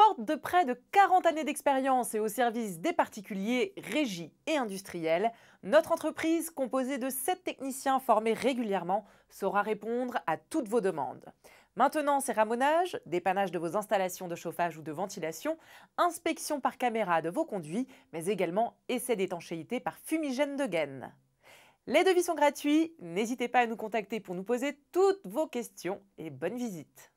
Forte de près de 40 années d'expérience et au service des particuliers, régies et industriels, notre entreprise, composée de 7 techniciens formés régulièrement, saura répondre à toutes vos demandes. Maintenance et ramonage, dépannage de vos installations de chauffage ou de ventilation, inspection par caméra de vos conduits, mais également essai d'étanchéité par fumigène de gaine. Les devis sont gratuits, n'hésitez pas à nous contacter pour nous poser toutes vos questions et bonne visite.